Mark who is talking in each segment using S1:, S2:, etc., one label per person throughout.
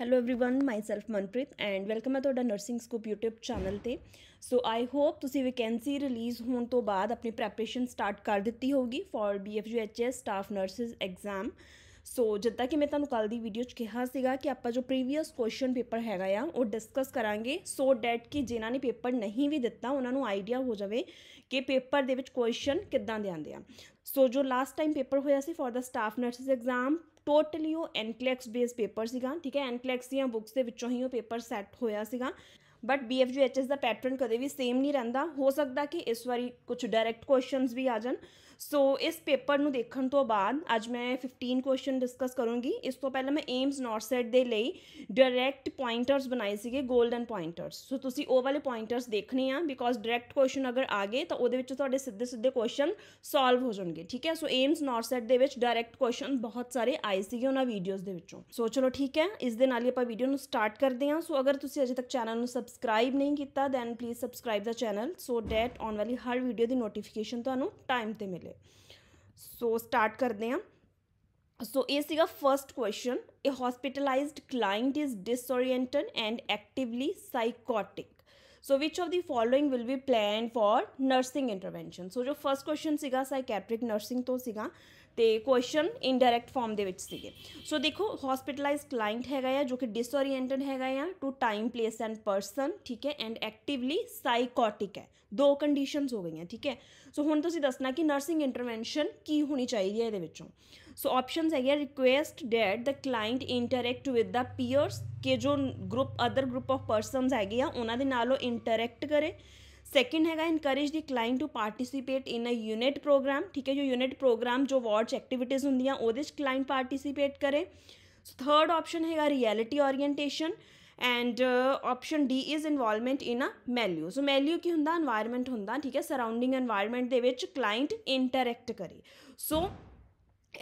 S1: Hello everyone myself Manpreet and welcome ਹੈ ਤੁਹਾਡਾ nursing scoop YouTube channel ਤੇ ਸੋ ਆਈ ਹੋਪ ਤੁਸੀਂ ਵੈਕੈਂਸੀ ਰਿਲੀਜ਼ ਹੋਣ ਤੋਂ ਬਾਅਦ ਆਪਣੀ ਪ੍ਰੈਪਰੇਸ਼ਨ ਸਟਾਰਟ ਕਰ ਦਿੱਤੀ ਹੋਊਗੀ for BFJHS staff nurses exam so ਜਿੱਦਾਂ ਕਿ ਮੈਂ ਤੁਹਾਨੂੰ ਕੱਲ ਦੀ ਵੀਡੀਓ 'ਚ ਕਿਹਾ ਸੀਗਾ ਕਿ ਆਪਾਂ ਜੋ ਪ੍ਰੀਵੀਅਸ ਕੁਐਸਚਨ ਪੇਪਰ ਹੈਗਾ ਆ ਉਹ ਡਿਸਕਸ ਕਰਾਂਗੇ ਸੋ ਡੈਟ ਕਿ ਜਿਨ੍ਹਾਂ ਨੇ ਪੇਪਰ ਨਹੀਂ ਵੀ ਦਿੱਤਾ ਉਹਨਾਂ ਨੂੰ ਆਈਡੀਆ ਹੋ ਜਾਵੇ ਕਿ ਪੇਪਰ ਦੇ ਵਿੱਚ ਕੁਐਸਚਨ ਕਿੱਦਾਂ ਦੇ ਆਂਦੇ ਆ ਸੋ ਜੋ ਲਾਸਟ ਟਾਈਮ ਪੇਪਰ ਹੋਇਆ ਸੀ for the staff nurses exam totally ਉਹ ਐਨਕਲੈਕਸ ਬੇਸ ਪੇਪਰ ਸੀਗਾ ਠੀਕ ਹੈ ਐਨਕਲੈਕਸ ਦੀਆਂ ਬੁੱਕਸ ਦੇ ਵਿੱਚੋਂ ਹੀ ਉਹ ਪੇਪਰ ਸੈੱਟ ਹੋਇਆ ਸੀਗਾ ਬਟ ਐਚਐਸ ਦਾ ਪੈਟਰਨ ਕਦੇ ਵੀ ਸੇਮ ਨਹੀਂ ਰਹਿੰਦਾ ਹੋ ਸਕਦਾ ਕਿ ਇਸ ਵਾਰੀ ਕੁਝ ਡਾਇਰੈਕਟ ਕੁਐਸਚਨਸ ਵੀ ਆ ਜਾਣ ਸੋ ਇਸ ਪੇਪਰ ਨੂੰ ਦੇਖਣ ਤੋਂ ਬਾਅਦ ਅੱਜ ਮੈਂ 15 ਕੁਐਸਚਨ ਡਿਸਕਸ ਕਰੂੰਗੀ ਇਸ ਤੋਂ ਪਹਿਲਾਂ ਮੈਂ ਏਮਸ ਨੋਟ ਸੈਟ ਦੇ ਲਈ ਡਾਇਰੈਕਟ ਪੁਆਇੰਟਰਸ ਬਣਾਏ ਸੀਗੇ 골ਡਨ ਪੁਆਇੰਟਰਸ ਸੋ ਤੁਸੀਂ ਉਹ ਵਾਲੇ ਪੁਆਇੰਟਰਸ ਦੇਖਣੇ ਆ ਬਿਕੋਜ਼ ਡਾਇਰੈਕਟ ਕੁਐਸਚਨ ਅਗਰ ਆ ਗਏ ਤਾਂ ਉਹਦੇ ਵਿੱਚ ਤੁਹਾਡੇ ਸਿੱਧੇ ਸਿੱਧੇ ਕੁਐਸਚਨ ਸੋਲਵ ਹੋ ਜਾਣਗੇ ਠੀਕ ਹੈ ਸੋ ਏਮਸ ਨੋਟ ਸੈਟ ਦੇ ਵਿੱਚ ਡਾਇਰੈਕਟ ਕੁਐਸਚਨ ਬਹੁਤ ਸਾਰੇ ਆਏ ਸੀਗੇ ਉਹਨਾਂ ਵੀਡੀਓਜ਼ ਦੇ ਵਿੱਚੋਂ ਸੋ ਚਲੋ ਠੀਕ ਹੈ ਇਸ ਦੇ ਨਾਲ ਹੀ ਆਪਾਂ ਵੀਡੀਓ ਨੂੰ ਸਟਾਰਟ ਕਰਦੇ ਹਾਂ ਸੋ ਅਗਰ ਤੁਸੀਂ ਅਜੇ ਤੱਕ ਚੈਨਲ ਨੂੰ ਸਬਸਕ੍ਰਾਈਬ ਨਹੀਂ ਕੀਤਾ then please subscribe the channel so that ਆਉਣ ਵਾਲੀ ਹਰ ਵੀਡੀਓ ਦੀ ਨੋਟੀਫਿਕੇਸ਼ਨ ਤੁਹਾਨੂੰ ਟਾਈਮ ਤੇ ਮਿਲੇ है सो so, स्टार्ट कर दें हम सो ये सीगा first question a hospitalized client is disoriented and actively psychotic so which of the following will be plan for nursing intervention so जो फर्स्ट क्वेश्चन सीगा तो साइकेट्रिक नर्सिंग ਤੇ ਕੁਐਸਚਨ ਇਨਡਾਇਰੈਕਟ ਫਾਰਮ ਦੇ ਵਿੱਚ ਸੀਗੇ ਸੋ ਦੇਖੋ ਹਸਪੀਟਲਾਈਜ਼ਡ ਕਲਾਇੰਟ ਹੈਗਾ ਆ ਜੋ ਕਿ ਡਿਸਓਰੀਐਂਟਡ ਹੈਗਾ ਆ to time place and person ਠੀਕ ਹੈ ਐਂਡ ਐਕਟਿਵਲੀ ਸਾਈਕੋਟਿਕ ਹੈ ਦੋ ਕੰਡੀਸ਼ਨਸ ਹੋ ਗਈਆਂ ਠੀਕ ਹੈ ਸੋ ਹੁਣ ਤੁਸੀਂ ਦੱਸਣਾ ਕਿ ਨਰਸਿੰਗ ਇੰਟਰਵੈਂਸ਼ਨ ਕੀ ਹੋਣੀ ਚਾਹੀਦੀ ਹੈ ਇਹਦੇ ਵਿੱਚੋਂ ਸੋ ਆਪਸ਼ਨਸ ਹੈਗੇ request that the client interact with the peers ਕਿ ਜੋ group other group of persons ਹੈਗੇ ਆ ਉਹਨਾਂ ਦੇ ਨਾਲ ਉਹ ਇੰਟਰੈਕਟ ਕਰੇ सेकेंड हैगा encourage the client to participate in a unit program ठीक है जो यूनिट प्रोग्राम जो वार्ड्स एक्टिविटीज़ होंगे ओह्दे क्लाइंट पार्टीसीपेट करे थर्ड ऑप्शन हैगा reality orientation and option D is involvement in a milieu so milieu की होंगे इनवायरमेंट ਹੁੰਦਾ ठीक है सराउंडिंग एनवायरमेंट ਦੇ ਵਿੱਚ ਕਲਾਇੰਟ ਇੰਟਰੈਕਟ ਕਰੇ ਸੋ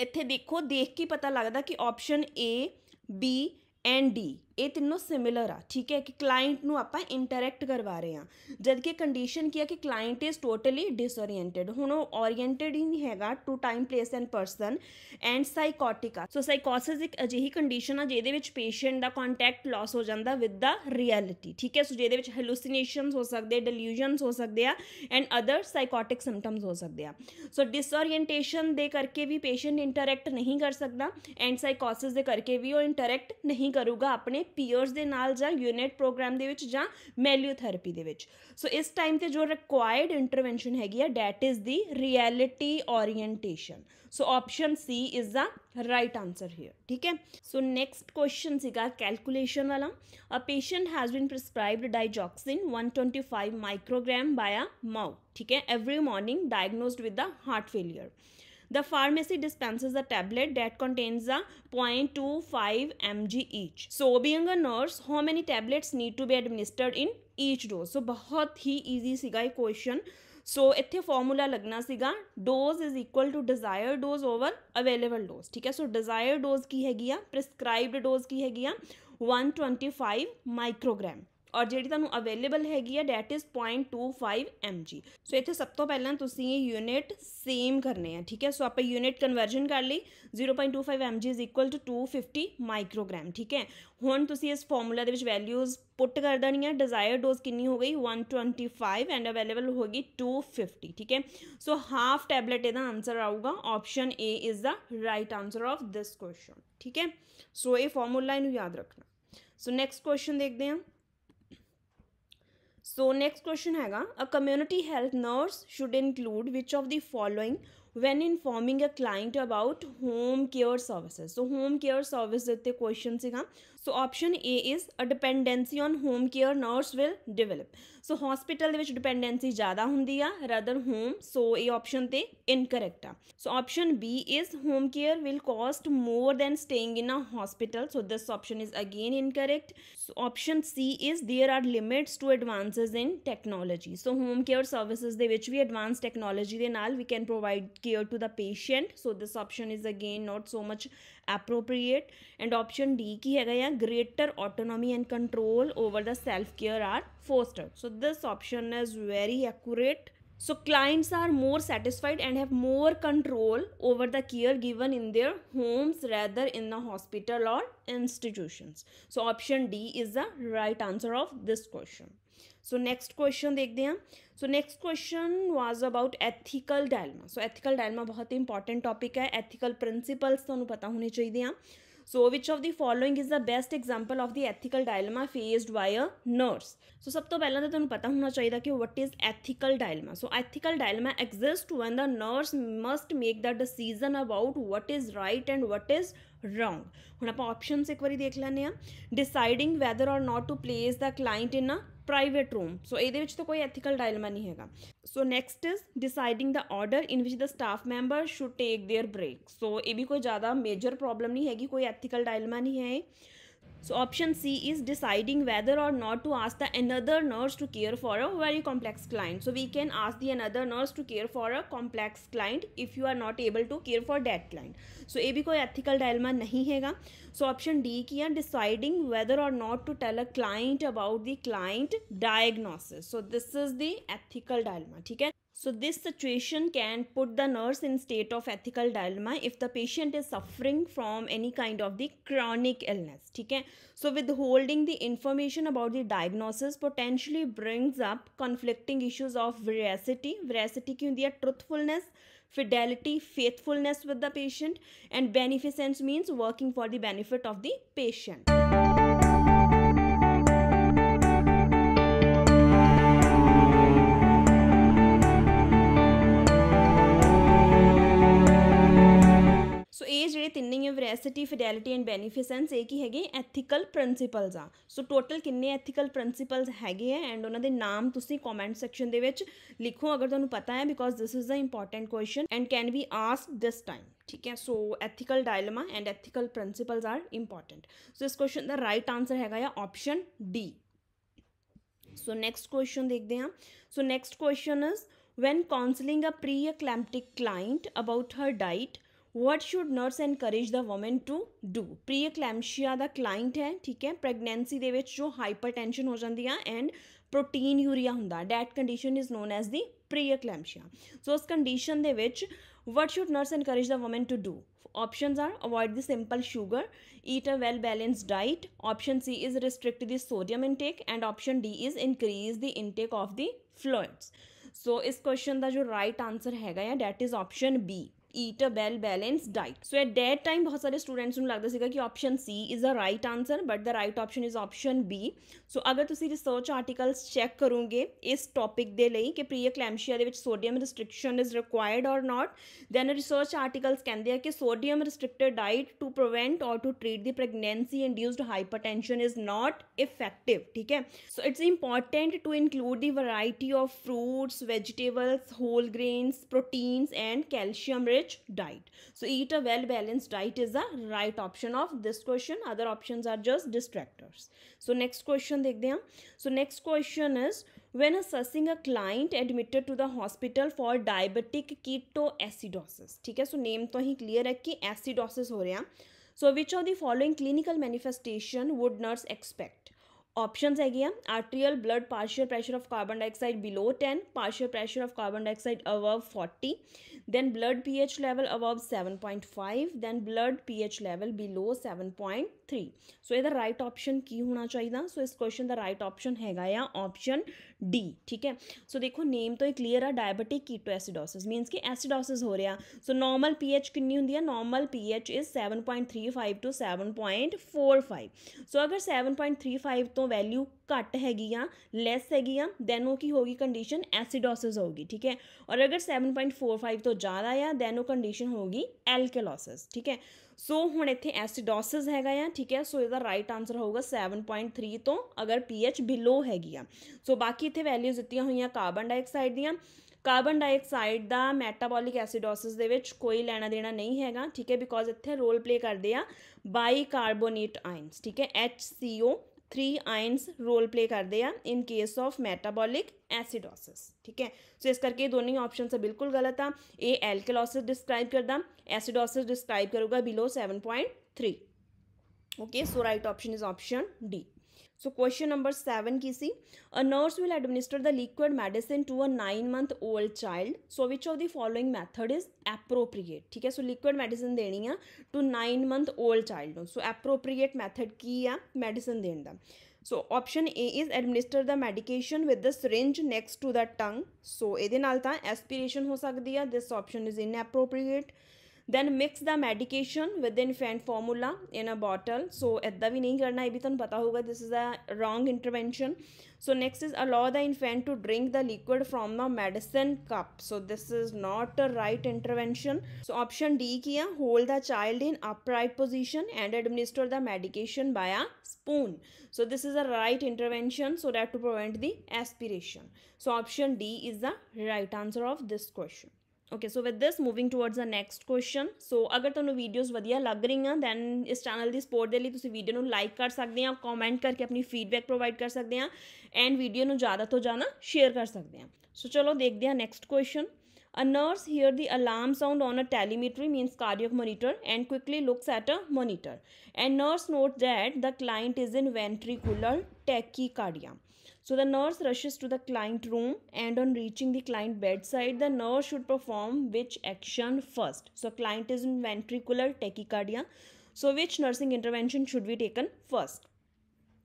S1: ਇੱਥੇ ਦੇਖੋ ਦੇਖ ਕੇ ਪਤਾ ਲੱਗਦਾ ਕਿ option A B and D ਇਹ ਤਿੰਨੋਂ ਸਿਮਿਲਰ ਆ ਠੀਕ ਹੈ ਕਿ ਕਲਾਇੰਟ ਨੂੰ ਆਪਾਂ ਇੰਟਰੈਕਟ ਕਰਵਾ ਰਹੇ ਆ ਜਦ ਕਿ ਕੰਡੀਸ਼ਨ ਕੀ ਆ ਕਿ ਕਲਾਇੰਟ ਇਜ਼ ਟੋਟਲੀ ਡਿਸਓਰੀਐਂਟਡ ਹੁਣ ਉਹ ਓਰੀਐਂਟਡ ਹੀ ਨਹੀਂ ਹੈਗਾ to time place and person and psychotic ਆ ਸੋ ਸਾਈਕੋਸਿਸ ਇੱਕ ਅਜਿਹੀ ਕੰਡੀਸ਼ਨ ਆ ਜਿਹਦੇ ਵਿੱਚ ਪੇਸ਼ੈਂਟ ਦਾ ਕੰਟੈਕਟ ਲਾਸ ਹੋ ਜਾਂਦਾ ਵਿਦ ਦਾ ਰਿਐਲਿਟੀ ਠੀਕ ਹੈ ਸੋ ਜਿਹਦੇ ਵਿੱਚ ਹੈਲੂਸੀਨੇਸ਼ਨਸ ਹੋ ਸਕਦੇ ਡਿਲੂਜਨਸ ਹੋ ਸਕਦੇ ਆ ਐਂਡ ਅਦਰ ਸਾਈਕੋਟਿਕ ਸਿੰਪਟਮਸ ਹੋ ਸਕਦੇ ਆ ਸੋ ਡਿਸਓਰੀਐਂਟੇਸ਼ਨ ਦੇ ਕਰਕੇ ਵੀ ਪੇਸ਼ੈਂਟ ਇੰਟਰੈਕਟ ਨਹੀਂ ਕਰ ਸਕਦਾ ਐਂਡ ਸਾਈਕੋਸਿਸ ਦੇ ਕਰਕੇ ਵੀ ਉਹ ਇੰਟਰੈਕਟ ਨਹੀਂ ਕਰੂਗਾ ਆਪਣੇ ਆਪਣੇ ਪੀਅਰਸ ਦੇ ਨਾਲ ਜਾਂ ਯੂਨਿਟ ਪ੍ਰੋਗਰਾਮ ਦੇ ਵਿੱਚ ਜਾਂ ਮੈਲੀਓਥੈਰੇਪੀ ਦੇ ਵਿੱਚ ਸੋ ਇਸ ਟਾਈਮ ਤੇ ਜੋ ਰਿਕੁਆਇਰਡ ਇੰਟਰਵੈਂਸ਼ਨ ਹੈਗੀ ਆ that is the reality orientation so option C is the right answer here ਠੀਕ ਹੈ ਸੋ ਨੈਕਸਟ ਕੁਐਸਚਨ ਸੀਗਾ ਕੈਲਕੂਲੇਸ਼ਨ ਵਾਲਾ a patient has been prescribed digoxin 125 microgram by mouth ਠੀਕ ਹੈ every morning diagnosed with the heart failure The pharmacy dispenses a tablet that contains a 0.25 mg each. So being a nurse, how many tablets need to be administered in each dose? So बहुत ही easy सीगा ये question. सो इतने formula लगना ਸੀਗਾ dose is equal to desire dose over available dose ਠੀਕ ਹੈ ਸੋ desire dose ਕੀ ਹੈਗੀ ਆ ਪ੍ਰਿਸਕ੍ਰਾਈਬਡ ਡੋਜ਼ ਕੀ ਹੈਗੀ ਆ 125 ਮਾਈਕ੍ਰੋਗ੍ਰਾਮ ਔਰ ਜਿਹੜੀ ਤੁਹਾਨੂੰ ਅਵੇਲੇਬਲ ਹੈਗੀ ਆ ਡੈਟ ਇਜ਼ 0.25 mg ਸੋ ਇੱਥੇ ਸਭ ਤੋਂ ਪਹਿਲਾਂ ਤੁਸੀਂ ਇਹ ਯੂਨਿਟ ਸੇਮ ਕਰਨੇ ਆ ਠੀਕ ਹੈ ਸੋ ਆਪਾਂ ਯੂਨਿਟ ਕਨਵਰਜਨ ਕਰ ਲਈ 0.25 mg is equal to 250 microgram ਠੀਕ ਹੈ ਹੁਣ ਤੁਸੀਂ ਇਸ ਫਾਰਮੂਲਾ ਦੇ ਵਿੱਚ ਵੈਲਿਊਜ਼ ਪੁੱਟ ਕਰ ਦੇਣੀਆਂ ਡਿਜ਼ਾਇਰ ਡੋਜ਼ ਕਿੰਨੀ ਹੋ ਗਈ 125 ਐਂਡ ਅਵੇਲੇਬਲ ਹੋਗੀ 250 ਠੀਕ ਹੈ ਸੋ ਹਾਫ ਟੈਬਲੇਟ ਇਹਦਾ ਆਨਸਰ ਆਊਗਾ option A is the right answer of this question ਠੀਕ ਹੈ ਸੋ ਇਹ ਫਾਰਮੂਲਾ ਇਹਨੂੰ ਯਾਦ ਰੱਖਣਾ ਸੋ ਨੈਕਸਟ ਕੁਐਸਚਨ ਦੇਖਦੇ ਹਾਂ So next question हैगा a community health nurse should include which of the following when informing a client about home care services. So home care service देते question सीखा So option A is a dependency on home care nurse will develop. So hospital ਦੇ ਵਿੱਚ dependency ਜ਼ਿਆਦਾ ਹੁੰਦੀ ਆ ਰਦਰ home ਸੋ ਇਹ option ਤੇ incorrect ਆ so option B is home care will cost more than staying in a hospital so this option is again incorrect so option C is there are limits to advances in technology so home care services ਦੇ ਵਿੱਚ ਵੀ advance technology ਦੇ ਨਾਲ we can provide care to the patient so this option is again not so much appropriate and option D ਕੀ ਹੈਗਾ ਆ greater ਆਟੋਨੋਮੀ and control over the self care are fostered so this option is very accurate so clients are more satisfied and have more control over the care given in their homes rather in the hospital or institutions. So option D is the right answer of this question. So next question देखते हैं so next question was about ethical dilemma so ethical dilemma बहुत ही important topic है ethical principles तो पता होने चाहिए So which of the following is the best example of the ethical dilemma faced by a nurse? So ਸਭ ਤੋਂ ਪਹਿਲਾਂ ਤਾਂ ਤੁਹਾਨੂੰ ਪਤਾ what is ethical dilemma. So ethical dilemma exists when the nurse must make the decision about what is right and what is wrong wrong ਹੁਣ ਆਪਾਂ options ਇੱਕ ਵਾਰੀ ਦੇਖ ਲੈਂਦੇ ਆ deciding whether or not to place the client in a private room so ਇਹਦੇ ਵਿੱਚ ਤਾਂ ਕੋਈ ਐਥੀਕਲ ਡਾਇਲਮਾ ਨਹੀਂ ਹੈਗਾ so next is deciding the order in which the staff member should take their break so ਇਹ ਵੀ ਕੋਈ ਜ਼ਿਆਦਾ ਮੇਜਰ ਪ੍ਰੋਬਲਮ ਨਹੀਂ ਹੈਗੀ ਕੋਈ ਐਥੀਕਲ ਡਾਇਲਮਾ ਨਹੀਂ ਹੈ So option C is deciding whether or not to ask the another nurse to care for a very complex client. So we can ask the another nurse to care for a complex client if you are not able to care for that client. So A भी कोई ethical dilemma नहीं हैगा. So option D here deciding whether or not to tell a client about the client diagnosis. So this is the ethical dilemma. ठीक है so this situation can put the nurse in state of ethical dilemma if the patient is suffering from any kind of the chronic illness. Okay? So withholding the information about the diagnosis potentially brings up conflicting issues of veracity. Veracity क्यों दिया truthfulness, fidelity, faithfulness with the patient and beneficence means working for the benefit of the patient. Necessity fidelity and beneficence ਇਹ ਕੀ ਹੈਗੇ ethical principles ਆ so total ਕਿੰਨੇ ethical principles ਹੈਗੇ ਆ and ਉਹਨਾਂ ਦੇ ਨਾਮ ਤੁਸੀਂ ਕਮੈਂਟ ਸੈਕਸ਼ਨ ਦੇ ਵਿੱਚ ਲਿਖੋ ਅਗਰ ਤੁਹਾਨੂੰ ਪਤਾ ਹੈ because this is a important question and can be asked this time ਠੀਕ ਹੈ so ethical dilemma and ethical principles are important so ਇਸ ਕੁਐਸਚਨ ਦਾ ਰਾਈਟ ਆਨਸਰ ਹੈਗਾ ਆ option D so next question ਦੇਖਦੇ ਹਾਂ so next question is when counseling a pre eclamptic client about her diet what should nurse encourage the women to do pre eclampsia the client है ठीक है pregnancy ਦੇ ਜੋ hypertension ਹੋ ਜਾਂਦੀ ਆ ਐਂਡ ਪ੍ਰੋਟੀਨ ਯੂਰੀਆ ਹੁੰਦਾ that condition is known as the pre eclampsia so ਇਸ ਕੰਡੀਸ਼ਨ ਦੇ ਵਿੱਚ what should nurse encourage the woman to do options are avoid the simple sugar eat a well balanced diet option c is restrict the sodium intake and option d is increase the intake of the fluids so इस question का जो right answer हैगा या that is option B eat a well balance diet so at that time बहुत सारे students लगता सेगा कि option C is a right answer but the right option is option B so अगर तुम रिसर्च आर्टिकल्स चैक करोगे इस topic के लिए कि pre eclampsia sodium restriction is required और नॉट दैन रिसर्च आर्टिकल्स कहें कि sodium restrict diet to prevent और to treat the pregnancy induced hypertension is not effective ठीक है so it's important to include the variety of fruits vegetables whole grains proteins and calcium rich rich diet. So eat a well balanced diet is the right option of this question. Other options are just distractors. So next question देखते हैं हम. So next question is when assessing a client admitted to the hospital for diabetic ketoacidosis. ठीक है. So name तो ही clear है कि acidosis हो रहे हैं. So which of the following clinical manifestation would nurse expect? Option है arterial blood partial pressure of carbon dioxide below ten partial pressure of carbon dioxide above forty then blood pH level above 7.5 then blood pH level below 7.3 so इधर right option की होना चाहिए था so so, इस question का right option हैगा या option D ठीक है सो so, देखो नेम तो क्लीयर है डायबिटिक कीटोएसिडोसिस मीनस कि एसिडोसिस हो रहा सो नॉर्मल पीएच किन्नी होंगी है P H is 7.35 to 7.45 so so, अगर 7.35 तो वैल्यू ਘੱਟ ਹੈਗੀ ਆ ਲੈਸ ਹੈਗੀ ਆ ਦੈਨ ਉਹ ਕੀ ਹੋਗੀ ਕੰਡੀਸ਼ਨ ਐਸਿਡੋਸਿਸ ਹੋਗੀ ਠੀਕ ਹੈ ਔਰ ਅਗਰ 7.45 ਤੋਂ ਜ਼ਿਆਦਾ ਆ ਦੈਨ ਉਹ ਕੰਡੀਸ਼ਨ ਹੋਗੀ ਐਲਕੇਲੋਸਿਸ ਠੀਕ ਹੈ ਸੋ ਹੁਣ ਇੱਥੇ ਐਸਿਡੋਸਿਸ ਹੈਗਾ ਆ ਠੀਕ ਹੈ ਸੋ ਇਹਦਾ ਰਾਈਟ ਆਨਸਰ ਹੋਊਗਾ 7.3 ਤੋਂ ਅਗਰ ਪੀਐਚ ਬਿਲੋ ਹੈਗੀ ਆ ਸੋ ਬਾਕੀ ਇੱਥੇ ਵੈਲਿਊਜ਼ ਦਿੱਤੀਆਂ ਹੋਈਆਂ ਕਾਰਬਨ ਡਾਈਆਕਸਾਈਡ ਦੀਆਂ ਕਾਰਬਨ ਡਾਈਆਕਸਾਈਡ ਦਾ ਮੈਟਾਬੋਲਿਕ ਐਸਿਡੋਸਿਸ ਦੇ ਵਿੱਚ ਕੋਈ ਲੈਣਾ ਦੇਣਾ ਨਹੀਂ ਹੈਗਾ ਠੀਕ ਹੈ ਬਿਕੋਜ਼ ਇੱਥੇ ਰੋਲ ਪਲੇ ਕਰਦੇ ਆ ਬਾਈਕਾਰਬੋਨੇਟ ਆਇਨਸ ਠੀਕ ਹੈ HCO three ions role play कर हैं in case of metabolic acidosis ठीक है सो इस करके दोनों ही ऑप्शन से बिल्कुल गलत था ए एल्केलोसिस डिस्क्राइब कर दा एसिडोसिस डिस्क्राइब करूँगा below seven point three okay so right option is option D So question number 7 kisi a nurse will administer the liquid medicine to a 9 month old child so which of the following method is appropriate ठीक है so liquid medicine देनी है to 9 month old child so appropriate method की है medicine देने दा so option A is administer the medication with the syringe next to the tongue so ਇਹਦੇ ਨਾਲ ਤਾਂ aspiration ਹੋ ਸਕਦੀ ਆ this option is inappropriate then mix the medication within the infant formula in a bottle so edda vi nahi karna ibhi tan pata hoga this is a wrong intervention so next is allow the infant to drink the liquid from the medicine cup so this is not a right intervention so option d kiya hold the child in upright position and administer the medication by a spoon so this is a right intervention so that to prevent the aspiration so option d is the right answer of this question okay so with this moving towards the next question so ਅਗਰ ਤੁਹਾਨੂੰ videos ਵਧੀਆ ਲੱਗ ਰਹੀਆਂ then ਇਸ channel ਦੀ support ਦੇ ਲਈ ਤੁਸੀਂ video ਨੂੰ ਲਾਈਕ ਕਰ ਸਕਦੇ ਆ ਕਮੈਂਟ ਕਰਕੇ ਆਪਣੀ ਫੀਡਬੈਕ ਪ੍ਰੋਵਾਈਡ ਕਰ ਸਕਦੇ ਆ ਐਂਡ ਵੀਡੀਓ ਨੂੰ ਜ਼ਿਆਦਾ ਤੋਂ ਜ਼ਿਆਦਾ ਸ਼ੇਅਰ ਕਰ ਸਕਦੇ ਆ ਸੋ ਚਲੋ ਦੇਖਦੇ ਆ next question A nurse hears the alarm sound on a telemetry means cardiac monitor and quickly looks at a monitor. And nurse notes that the client is in ventricular tachycardia. So the nurse rushes to the client room and on reaching the client bedside, the nurse should perform which action first? So client is in ventricular tachycardia. So which nursing intervention should be taken first?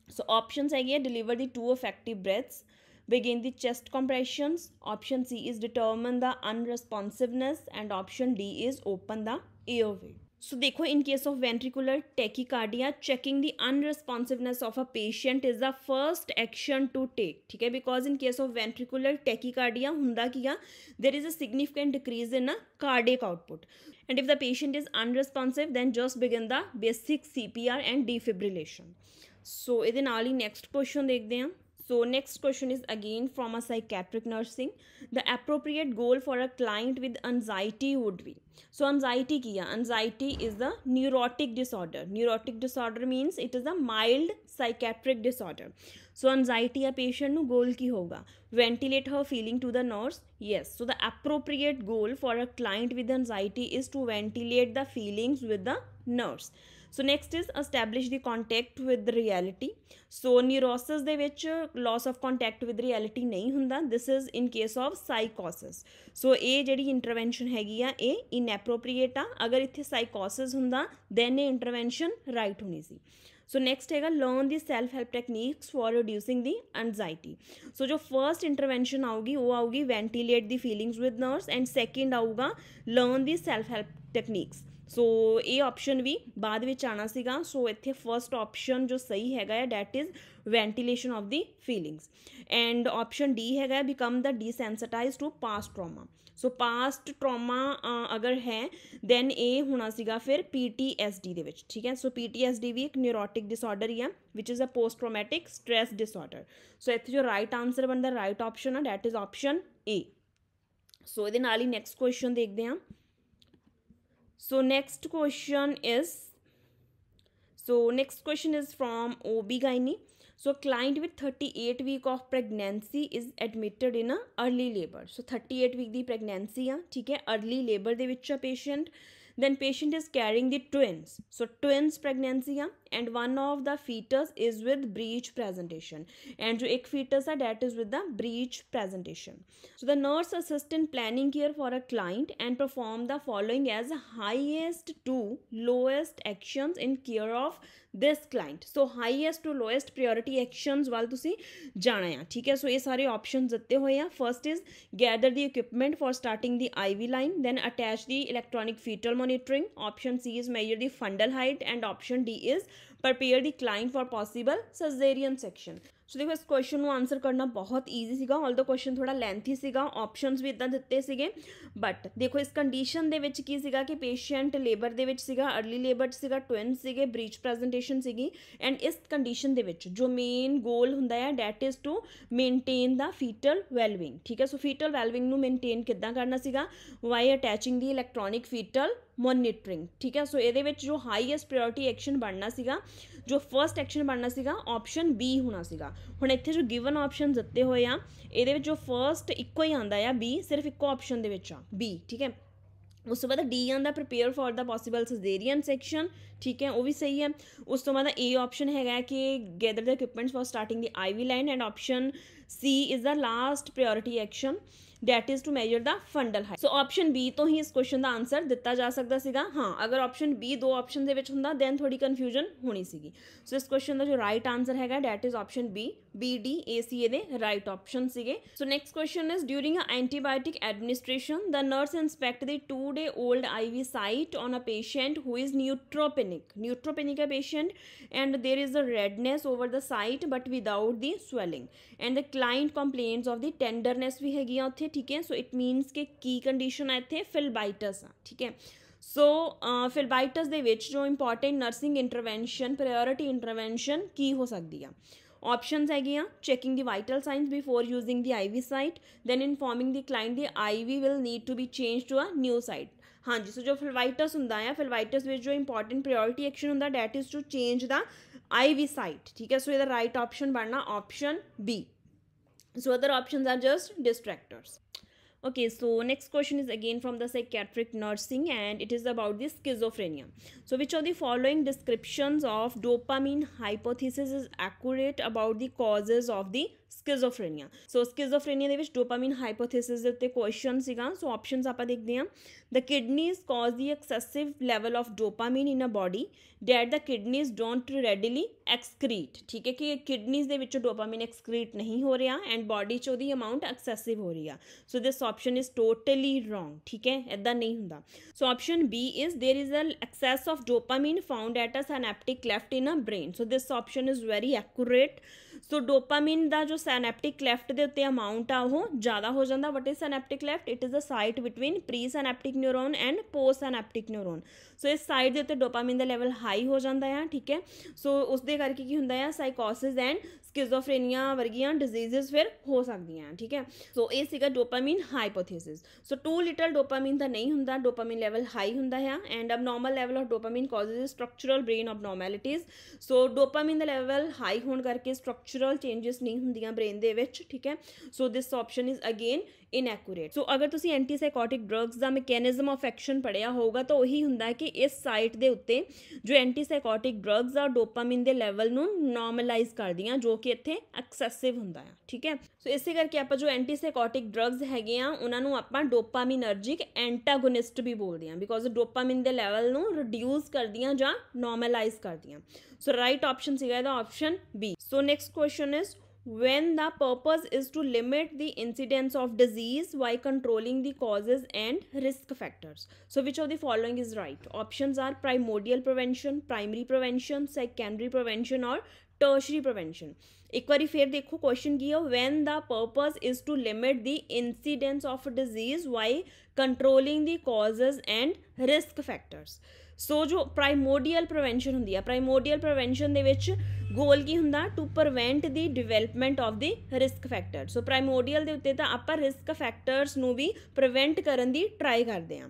S1: So options again deliver the two effective breaths. Begin the chest compressions. Option C is determine the unresponsiveness and option D is open the airway. So देखो in case of ventricular tachycardia checking the unresponsiveness of a patient is the first action to take ठीक है because in case of ventricular tachycardia हुंदा किया there is a significant decrease in a cardiac output and if the patient is unresponsive then just begin the basic C P R and defibrillation so ये next question देखते हैं So next question is again from a psychiatric nursing. The appropriate goal for a client with anxiety would be. So anxiety kiya. Anxiety is the neurotic disorder. Neurotic disorder means it is a mild psychiatric disorder. So anxiety a patient nu goal ki hoga. Ventilate her feeling to the nurse. Yes. So the appropriate goal for a client with anxiety is to ventilate the feelings with the nurse. So next is establish the contact with reality so neurosis loss of contact with reality नहीं हूँ this is in case of साइकोसिस so ये जी intervention हैगी inappropriate आ अगर इतने साइकोसिस हों then ए intervention right होनी सी सो नैक्सट है learn the self help techniques for reducing the anxiety so जो फर्स्ट इंटरवेंशन आऊगी वो आऊगी ventilate the feelings with nurse and second आऊगा learn the self help techniques so ਇਹ ਆਪਸ਼ਨ ਵੀ ਬਾਅਦ ਵਿੱਚ ਆਣਾ ਸੀਗਾ ਸੋ ਇੱਥੇ ਫਰਸਟ ਆਪਸ਼ਨ ਜੋ ਸਹੀ ਹੈਗਾ ਹੈ that is ventilation of the feelings and option D ਹੈਗਾ become the desensitize to past trauma so past trauma ਅਗਰ ਹੈ ਦੈਨ ਇਹ ਹੋਣਾ ਸੀਗਾ ਫਿਰ ਪੀਟੀਐਸਡੀ ਦੇ ਵਿੱਚ ਠੀਕ ਹੈ ਸੋ ਪੀਟੀਐਸਡੀ ਵੀ ਇੱਕ ਨਿਊਰੋਟਿਕ ਡਿਸਆਰਡਰ ਹੀ ਆ which is a post traumatic stress disorder so ਇੱਥੇ ਜੋ ਰਾਈਟ ਆਨਸਰ ਬਣਦਾ ਰਾਈਟ ਆਪਸ਼ਨ ਆ that is option A so ਇਹਦੇ ਨਾਲ ਹੀ ਨੈਕਸਟ ਕੁਐਸਚਨ ਦੇਖਦੇ ਹਾਂ so next question is so next question is from ob gynae so client with 38 week of pregnancy is admitted in a early labor so 38 week the pregnancy ਆ early labor the which a patient then patient is carrying the twins so twins pregnancy ਆ and one of the fetus is with breech presentation and jo ek fetus that is with the breech presentation so the nurse assistant planning care for a client and perform the following as highest to lowest actions in care of this client so highest to lowest priority actions ਵੱਲ ਤੁਸੀਂ ਜਾਣਾ ਆ ਠੀਕ ਹੈ so ਇਹ ਸਾਰੇ options ਦਿੱਤੇ ਹੋਏ ਆ first is gather the equipment for starting the IV line then attach the electronic fetal monitoring option C is measure the fundal height and option D is prepare the client for possible cesarean section so ਦੇਖੋ ਇਸ question ਨੂੰ answer ਕਰਨਾ ਬਹੁਤ easy ਸੀਗਾ all although question ਥੋੜਾ lengthy ਸੀਗਾ options ਵੀ ਇਦਾਂ ਦਿੱਤੇ ਸੀਗੇ ਬਟ ਦੇਖੋ ਇਸ ਕੰਡੀਸ਼ਨ ਦੇ ਵਿੱਚ ਕੀ ਸੀਗਾ ਕਿ ਪੇਸ਼ੀਐਂਟ ਲੇਬਰ ਦੇ ਵਿੱਚ ਸੀਗਾ अर्ਲੀ ਲੇਬਰ ਸੀਗਾ ਟਵਿਨ ਸੀਗੇ ਬ੍ਰੀਚ ਪ੍ਰੈਜੈਂਟੇਸ਼ਨ ਸੀਗੀ ਐਂਡ ਇਸ ਕੰਡੀਸ਼ਨ ਦੇ ਵਿੱਚ ਜੋ ਮੇਨ ਗੋਲ ਹੁੰਦਾ ਹੈ that is to maintain the fetal wellbeing ਠੀਕ ਹੈ ਸੋ ਫੀਟਲ ਵੈਲਵਿੰਗ ਨੂੰ ਮੇਨਟੇਨ ਕਿੱਦਾਂ ਕਰਨਾ ਸੀਗਾ by attaching the electronic fetal monitoring ਠੀਕ ਹੈ ਸੋ ਇਹਦੇ ਵਿੱਚ ਜੋ ਹਾਈਐਸਟ ਪ੍ਰਾਇੋਰਟੀ ਐਕਸ਼ਨ ਬਣਨਾ ਸੀਗਾ ਜੋ ਫਰਸਟ ਐਕਸ਼ਨ ਬਣਨਾ ਸੀਗਾ ਆਪਸ਼ਨ ਬੀ ਹੋਣਾ ਸੀਗਾ ਹੁਣ ਇੱਥੇ ਜੋ ਗਿਵਨ ਆਪਸ਼ਨ ਦਿੱਤੇ ਹੋਏ ਆ ਇਹਦੇ ਵਿੱਚ ਜੋ ਫਰਸਟ ਇੱਕੋ ਹੀ ਆਂਦਾ ਆ ਬੀ ਸਿਰਫ ਇੱਕੋ ਆਪਸ਼ਨ ਦੇ ਵਿੱਚ ਆ ਬੀ ਠੀਕ ਹੈ ਉਸ ਤੋਂ ਬਾਅਦ ਡੀ ਆਂਦਾ prepare for the possible cesarean section ਠੀਕ ਹੈ ਉਹ ਵੀ ਸਹੀ ਹੈ ਉਸ ਤੋਂ ਬਾਅਦ ਏ ਆਪਸ਼ਨ ਹੈਗਾ ਕਿ gather the equipments for starting the IV line and option C is the last priority action that is to measure the fundal height so option B ਤੋਂ ਹੀ ਇਸ ਕੁਐਸਚਨ ਦਾ ਆਨਸਰ ਦਿੱਤਾ ਜਾ ਸਕਦਾ ਸੀਗਾ ਹਾਂ ਅਗਰ ਆਪਸ਼ਨ ਬੀ ਦੋ ਆਪਸ਼ਨ ਦੇ ਵਿੱਚ ਹੁੰਦਾ ਦੈਨ ਥੋੜੀ ਕਨਫਿਊਜ਼ਨ ਹੋਣੀ ਸੀਗੀ ਸੋ ਇਸ ਕੁਐਸਚਨ ਦਾ ਜੋ ਰਾਈਟ ਆਨਸਰ ਹੈਗਾ that is option B B D A C A ਦੇ ਰਾਈਟ ਆਪਸ਼ਨ ਸੀਗੇ so next question is during a antibiotic administration the nurse inspect the 2 day old IV site on a patient who is neutropenic neutropenic ਹੈ patient and there is a redness over the site but without the swelling and the client complaints of the tenderness ਵੀ ਹੈਗੀ ਆ ਉੱਥੇ ਠੀਕ ਹੈ so it means ਕਿ ਕੀ condition ਹੈ ਇੱਥੇ ਫਿਲਬਾਈਟਸ ਆ ਠੀਕ ਹੈ ਸੋ ਫਿਲਬਾਈਟਸ ਦੇ ਵਿੱਚ ਜੋ important nursing intervention priority intervention ਕੀ ਹੋ ਸਕਦੀ ਆ options again checking the vital signs before using the iv site then informing the client the iv will need to be changed to a new site हाँ जी सो जो फिलवाइटस होंगे या phlebitis विच जो इंपॉर्टेंट प्रियोरिटी एक्शन होंगे that is to change the I V site ठीक है so इधर राइट ऑप्शन बनना option B so other option are just distractors okay so next question is again from the psychiatric nursing and it is about the schizophrenia so which of the following descriptions of dopamine hypothesis is accurate about the causes of the schizophrenia so schizophrenia ਦੇ ਵਿੱਚ dopamine ਹਾਈਪੋਥੇਸਿਸ ਦੇ ਉੱਤੇ question ਸੀਗਾ ਸੋ options ਆਪਾਂ ਦੇਖਦੇ ਹਾਂ the kidneys cause the excessive level of dopamine in a body that the kidneys don't readily excrete ਠੀਕ ਹੈ ਕਿ ਕਿਡਨੀਜ਼ ਦੇ ਵਿੱਚੋਂ ਡੋਪਾਮਾਈਨ ਐਕਸਕ੍ਰੀਟ ਨਹੀਂ ਹੋ ਰਿਹਾ ਐਂਡ ਬਾਡੀ 'ਚ ਉਹਦੀ ਅਮਾਉਂਟ ਐਕਸੈਸਿਵ ਹੋ ਰਹੀ ਆ so this option is totally wrong ਠੀਕ ਹੈ ਐਦਾਂ ਨਹੀਂ ਹੁੰਦਾ so option B is there is a excess of dopamine found at a synaptic cleft in a brain so this option is very accurate so dopamine ਦਾ ਜੋ synaptic left ਦੇ ਉੱਤੇ amount ਆ ਉਹ ਜ਼ਿਆਦਾ ਹੋ ਜਾਂਦਾ what is synaptic cleft it is a site between pre synaptic neuron and post synaptic neuron so ਇਸ ਸਾਈਟ ਦੇ ਉੱਤੇ ਡੋਪਾਮਾਈਨ ਦਾ ਲੈਵਲ ਹਾਈ ਹੋ ਜਾਂਦਾ ਹੈ ਠੀਕ ਹੈ ਸੋ ਉਸ ਦੇ ਕਰਕੇ ਕੀ ਹੁੰਦਾ ਹੈ ਸਾਈਕੋਸਿਸ ਐਂਡ स्किजोफ्रेनिया वर्गियां डिजीजेज फिर हो ਸਕਦੀਆਂ ਠੀਕ ਹੈ ਸੋ ਇਹ ਸੀਗਾ dopamine hypothesis so too little dopamine ਦਾ ਨਹੀਂ ਹੁੰਦਾ ਡੋਪਾਮਾਈਨ ਲੈਵਲ ਹਾਈ ਹੁੰਦਾ ਹੈ and abnormal level of dopamine causes structural brain abnormalities so dopamine ਦਾ ਲੈਵਲ ਹਾਈ ਹੋਣ ਕਰਕੇ ਸਟਰਕਚਰਲ ਚੇਂजेस ਨਹੀਂ ਹੁੰਦੀਆਂ ਬ੍ਰੇਨ ਦੇ ਵਿੱਚ ਠੀਕ ਹੈ so this option is again inaccurate so ਅਗਰ ਤੁਸੀਂ ਐਂਟੀਸਾਈਕੋਟਿਕ ਡਰੱਗਸ ਦਾ ਮੈਕੈਨਿਜ਼ਮ ਆਫ ਐਕਸ਼ਨ ਪੜਿਆ ਹੋਊਗਾ ਤਾਂ ਉਹੀ ਹੁੰਦਾ ਕਿ ਇਸ ਸਾਈਟ ਦੇ ਉੱਤੇ ਜੋ ਐਂਟੀਸਾਈਕੋਟਿਕ ਡਰੱਗਸ ਆ ਡੋਪਾਮਾਈਨ ਦੇ ਲੈਵਲ ਨੂੰ ਨਾਰਮਲਾਈਜ਼ ਕਰਦੀਆਂ ਜੋ ਕਿ ਇੱਥੇ ਐਕਸੈਸਿਵ ਹੁੰਦਾ ਆ ਠੀਕ ਹੈ ਸੋ ਇਸੇ ਕਰਕੇ ਆਪਾਂ ਜੋ ਐਂਟੀਸਾਈਕੋਟਿਕ ਡਰੱਗਸ ਹੈਗੇ ਆ ਉਹਨਾਂ ਨੂੰ ਆਪਾਂ ਡੋਪਾਮਿਨਰਜਿਕ ਐਂਟਾਗੋਨਿਸਟ ਵੀ ਬੋਲਦੇ ਆ ਬਿਕੋਜ਼ ਡੋਪਾਮਾਈਨ ਦੇ ਲੈਵਲ ਨੂੰ ਰਿਡਿਊਸ ਕਰਦੀਆਂ ਜਾਂ ਨਾਰਮਲਾਈਜ਼ ਕਰਦੀਆਂ ਸੋ ਰਾਈਟ ਆਪਸ਼ਨ ਸੀਗਾ ਇਹਦਾ option B so next question is when the purpose is to limit the incidence of disease by controlling the causes and risk factors. So which of the following is right? Options are primordial prevention, primary prevention, secondary prevention or tertiary prevention. Equally, बार the देखो question की When the purpose is to limit the incidence of disease disease controlling the causes and risk factors. So ਜੋ primordial prevention ਹੁੰਦੀ ਆ ਪ੍ਰਾਈਮੋਡੀਅਲ prevention ਦੇ ਵਿੱਚ goal ਕੀ ਹੁੰਦਾ to prevent the development of the risk factor so primordial ਦੇ ਉੱਤੇ ਤਾਂ ਆਪਾਂ ਰਿਸਕ ਫੈਕਟਰਸ ਨੂੰ ਵੀ ਪ੍ਰੀਵੈਂਟ ਕਰਨ ਦੀ ਟਰਾਈ ਕਰਦੇ ਆ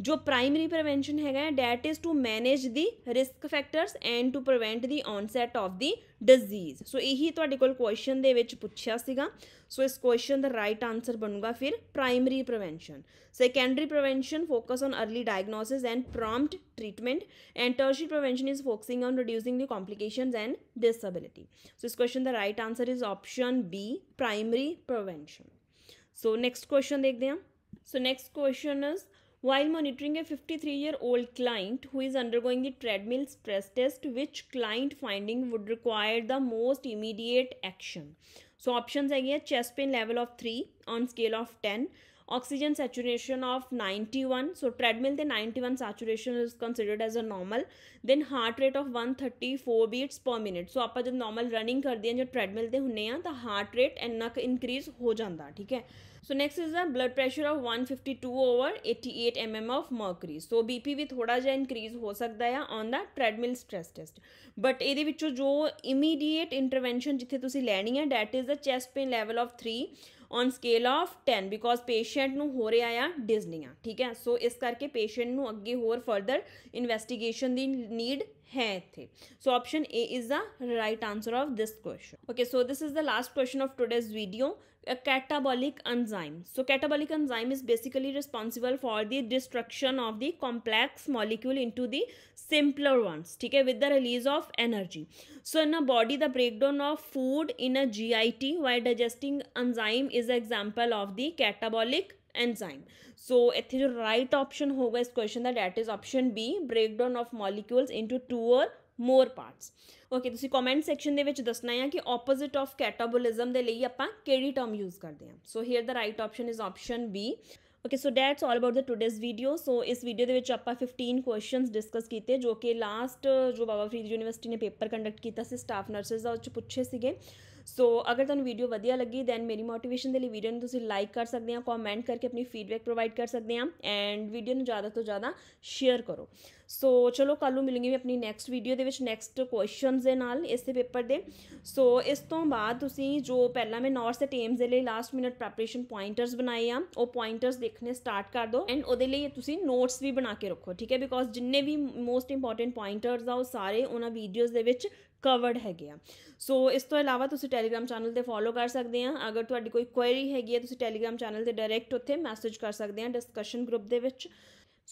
S1: जो प्राइमरी प्रिवेंशन है that is to manage the risk factors and to prevent the onset of the disease so ਇਹੀ ਤੁਹਾਡੇ ਕੋਲ ਕੁਐਸਚਨ ਦੇ ਵਿੱਚ ਪੁੱਛਿਆ ਸੀਗਾ ਸੋ ਇਸ ਕੁਐਸਚਨ ਦਾ ਰਾਈਟ ਆਨਸਰ ਬਣੂਗਾ ਫਿਰ primary prevention secondary prevention focus on early diagnosis and prompt treatment and tertiary prevention is focusing on reducing the complications and disability so ਇਸ ਕੁਐਸਚਨ ਦਾ right answer is option B primary prevention so next question ਦੇਖਦੇ ਹਾਂ so next question is while monitoring a 53 year old client who is undergoing the treadmill stress test which client finding would require the most immediate action so options है ये chest pain level of 3 on scale of 10 oxygen saturation of 91 so treadmill the 91 saturation is considered as a normal then heart rate of 134 beats per minute so आप जब normal running कर दिए जो treadmill ते होने हैं तो heart rate इन्ना increase हो जाता ठीक है So next is the blood pressure of 152 over 88 mm of mercury. So BP ਵੀ ਥੋੜਾ ਜਿਹਾ ਇਨਕਰੀਜ਼ ਹੋ ਸਕਦਾ ਆ on the treadmill stress test but ਇਹਦੇ ਵਿੱਚੋਂ ਜੋ ਇਮੀਡੀਏਟ ਇੰਟਰਵੈਂਸ਼ਨ ਜਿੱਥੇ ਤੁਸੀਂ ਲੈਣੀ ਹੈ that is the chest pain level of 3 on scale of 10 because patient ਨੂੰ ਹੋ ਰਿਹਾ ਆ ਡਿਜ਼ਨੀਆਂ ਠੀਕ ਹੈ ਸੋ ਇਸ ਕਰਕੇ ਪੇਸ਼ੈਂਟ ਨੂੰ ਅੱਗੇ ਹੋਰ ਫਰਦਰ ਇਨਵੈਸਟੀਗੇਸ਼ਨ ਦੀ ਨੀਡ ਹੈ ਇੱਥੇ so option A is the right answer of this question okay so this is the last question of today's video a catabolic enzyme. So catabolic enzyme is basically responsible for the destruction of the complex molecule into the simpler ones okay, with the release of energy. So in a body the breakdown of food in a GIT while digesting enzyme is example of the catabolic enzyme. So इथे right option होगा इस question that that is option B breakdown of molecules into two or more parts okay ਤੁਸੀਂ comment section ਦੇ ਵਿੱਚ ਦੱਸਣਾ ਹੈ ਕਿ opposite of ਕੈਟਾਬੋਲਿਜ਼ਮ ਦੇ ਲਈ ਆਪਾਂ ਕਿਹੜੀ ਟਰਮ ਯੂਜ਼ ਕਰਦੇ ਹਾਂ so here the right option is option B okay so that's all about the today's video so ਇਸ ਵੀਡੀਓ ਦੇ ਵਿੱਚ ਆਪਾਂ 15 ਕੁਐਸਚਨਸ ਡਿਸਕਸ ਕੀਤੇ ਜੋ ਕਿ ਲਾਸਟ ਜੋ ਬਾਬਾ ਫਰੀਦ ਯੂਨੀਵਰਸਿਟੀ ਨੇ ਪੇਪਰ ਕੰਡਕਟ ਕੀਤਾ ਸੀ ਸਟਾਫ ਨਰਸਸ ਦਾ ਉਹ ਚ ਪੁੱਛੇ ਸੀਗੇ ਸੋ ਅਗਰ ਤੁਹਾਨੂੰ ਵੀਡੀਓ ਵਧੀਆ ਲੱਗੀ ਦੈਨ ਮੇਰੀ ਮੋਟੀਵੇਸ਼ਨ ਦੇ ਲਈ ਵੀਡੀਓ ਨੂੰ ਤੁਸੀਂ ਲਾਈਕ ਕਰ ਸਕਦੇ ਆ ਕਮੈਂਟ ਕਰਕੇ ਆਪਣੀ ਫੀਡਬੈਕ ਪ੍ਰੋਵਾਈਡ ਕਰ ਸਕਦੇ ਆ ਐਂਡ ਵੀਡੀਓ ਨੂੰ ਜ਼ਿਆਦਾ ਤੋਂ ਜ਼ਿਆਦਾ ਸ਼ੇਅਰ ਕਰੋ ਸੋ ਚਲੋ ਕੱਲ ਨੂੰ ਮਿਲਾਂਗੇ ਵੀ ਆਪਣੀ ਨੈਕਸਟ ਵੀਡੀਓ ਦੇ ਵਿੱਚ ਨੈਕਸਟ ਕੁਐਸਚਨਸ ਦੇ ਨਾਲ ਇਸੇ ਪੇਪਰ ਦੇ ਸੋ ਇਸ ਤੋਂ ਬਾਅਦ ਤੁਸੀਂ ਜੋ ਪਹਿਲਾਂ ਮੈਂ ਨੌਰਥ ਸੇ ਟੀਮਸ ਦੇ ਲਈ ਲਾਸਟ ਮਿੰਟ ਪ੍ਰੈਪਰੇਸ਼ਨ ਪੁਆਇੰਟਰਸ ਬਣਾਏ ਆ ਉਹ ਪੁਆਇੰਟਰਸ ਦੇਖਨੇ ਸਟਾਰਟ ਕਰ ਦਿਓ ਐਂਡ ਉਹਦੇ ਲਈ ਤੁਸੀਂ ਨੋਟਸ ਵੀ ਬਣਾ ਕੇ ਰੱਖੋ ਠੀਕ ਹੈ ਬਿਕੋਜ਼ ਜਿੰਨੇ ਵੀ ਮੋਸਟ ਇੰਪੋਰਟੈਂਟ ਪੁਆਇੰਟਰਸ ਆ ਉਹ ਸਾਰੇ ਉਹਨਾਂ ਵੀਡੀਓਜ਼ ਦੇ ਵਿੱਚ ਕਵਰਡ ਹੈਗੇ ਆ ਸੋ ਇਸ ਤੋਂ ਇਲਾਵਾ ਤੁਸੀਂ ਟੈਲੀਗ੍ਰam ਚੈਨਲ ਤੇ ਫੋਲੋ ਕਰ ਸਕਦੇ ਆ ਅਗਰ ਤੁਹਾਡੀ ਕੋਈ ਕੁਐਰੀ ਹੈਗੀ ਹੈ ਤੁਸੀਂ ਟੈਲੀਗ੍ਰam ਚੈਨਲ ਤੇ ਡਾਇਰੈਕਟ ਉੱਥੇ ਮੈਸੇਜ ਕਰ ਸਕਦੇ ਆ ਡਿਸਕਸ਼ਨ ਗਰੁੱਪ ਦੇ ਵਿੱਚ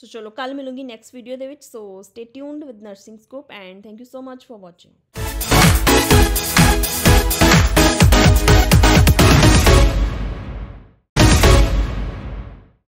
S1: ਸੋ ਚਲੋ ਕੱਲ ਮਿਲੂੰਗੀ ਨੈਕਸਟ ਵੀਡੀਓ ਦੇ ਵਿੱਚ so stay tuned with nursing scope and thank you so much for watching